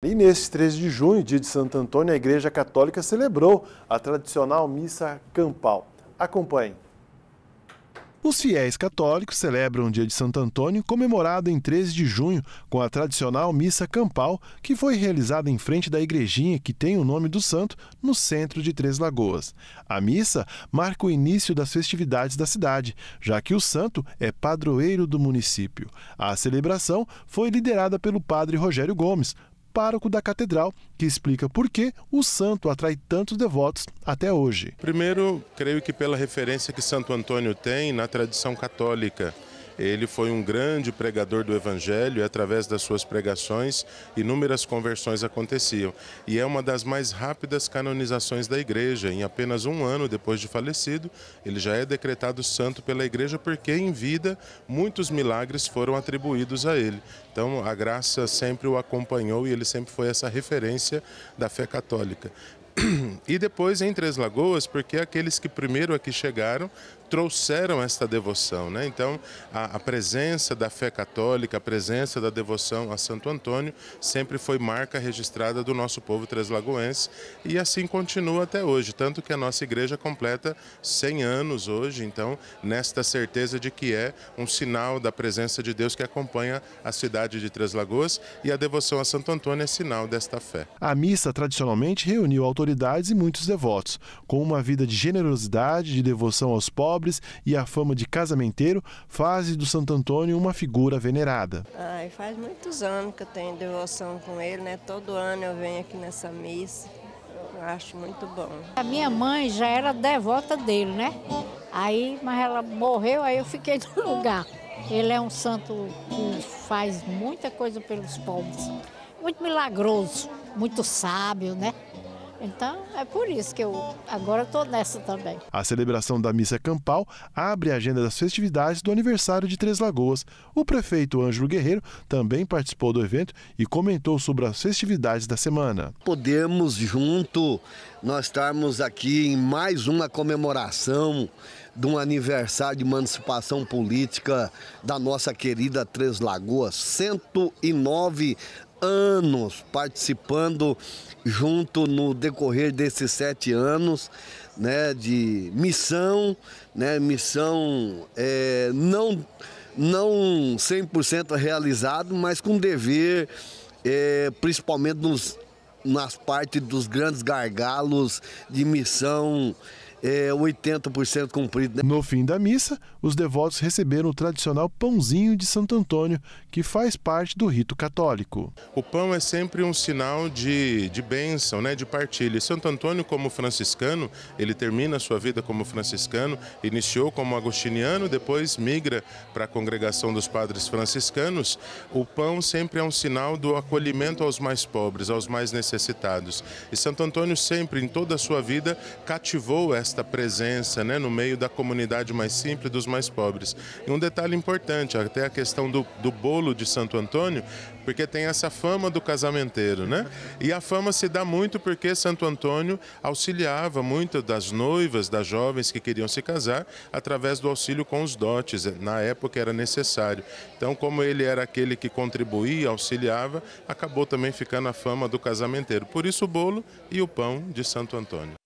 E nesse 13 de junho, dia de Santo Antônio, a Igreja Católica celebrou a tradicional missa campal. Acompanhe. Os fiéis católicos celebram o dia de Santo Antônio, comemorado em 13 de junho, com a tradicional missa campal, que foi realizada em frente da igrejinha que tem o nome do santo, no centro de Três Lagoas. A missa marca o início das festividades da cidade, já que o santo é padroeiro do município. A celebração foi liderada pelo padre Rogério Gomes, pároco da catedral, que explica por que o santo atrai tantos devotos até hoje. Primeiro, creio que pela referência que Santo Antônio tem na tradição católica. Ele foi um grande pregador do Evangelho e, através das suas pregações, inúmeras conversões aconteciam. E é uma das mais rápidas canonizações da igreja. Em apenas um ano depois de falecido, ele já é decretado santo pela igreja porque, em vida, muitos milagres foram atribuídos a ele. Então, a graça sempre o acompanhou e ele sempre foi essa referência da fé católica e depois em Três Lagoas, porque aqueles que primeiro aqui chegaram trouxeram esta devoção. Né? Então, a, a, presença da fé católica, a presença da devoção a Santo Antônio, sempre foi marca registrada do nosso povo lagoense e assim continua até hoje. Tanto que a nossa igreja completa 100 anos hoje, então, nesta certeza de que é um sinal da presença de Deus que acompanha a cidade de Três Lagoas e a devoção a Santo Antônio é sinal desta fé. A missa tradicionalmente reuniu autoridades autoridades e muitos devotos. Com uma vida de generosidade, de devoção aos pobres e a fama de casamenteiro, faz do Santo Antônio uma figura venerada. Ai, faz muitos anos que eu tenho devoção com ele, né? Todo ano eu venho aqui nessa missa. Eu acho muito bom. A minha mãe já era devota dele, né? Aí, mas ela morreu, aí eu fiquei no lugar. Ele é um santo que faz muita coisa pelos pobres. Muito milagroso, muito sábio, né? Então é por isso que eu agora estou nessa também. A celebração da missa campal abre a agenda das festividades do aniversário de Três Lagoas. O prefeito Ângelo Guerreiro também participou do evento e comentou sobre as festividades da semana. Podemos junto nós estarmos aqui em mais uma comemoração de um aniversário de emancipação política da nossa querida Três Lagoas, 109 anos participando junto no decorrer desses sete anos né, de missão, né, missão é, não, não 100% realizado, mas com dever, é, principalmente nos, nas partes dos grandes gargalos de missão é, 80% cumprido. Né? No fim da missa, os devotos receberam o tradicional pãozinho de Santo Antônio, que faz parte do rito católico. O pão é sempre um sinal de, de bênção, né, de partilha. Santo Antônio, como franciscano, ele termina a sua vida como franciscano, iniciou como agostiniano, depois migra para a congregação dos padres franciscanos. O pão sempre é um sinal do acolhimento aos mais pobres, aos mais necessitados. E Santo Antônio sempre, em toda a sua vida, cativou essa esta presença né, no meio da comunidade mais simples dos mais pobres. E um detalhe importante, até a questão do, do bolo de Santo Antônio, porque tem essa fama do casamenteiro, né? E a fama se dá muito porque Santo Antônio auxiliava muito das noivas, das jovens que queriam se casar, através do auxílio com os dotes, na época era necessário. Então, como ele era aquele que contribuía, auxiliava, acabou também ficando a fama do casamenteiro. Por isso o bolo e o pão de Santo Antônio.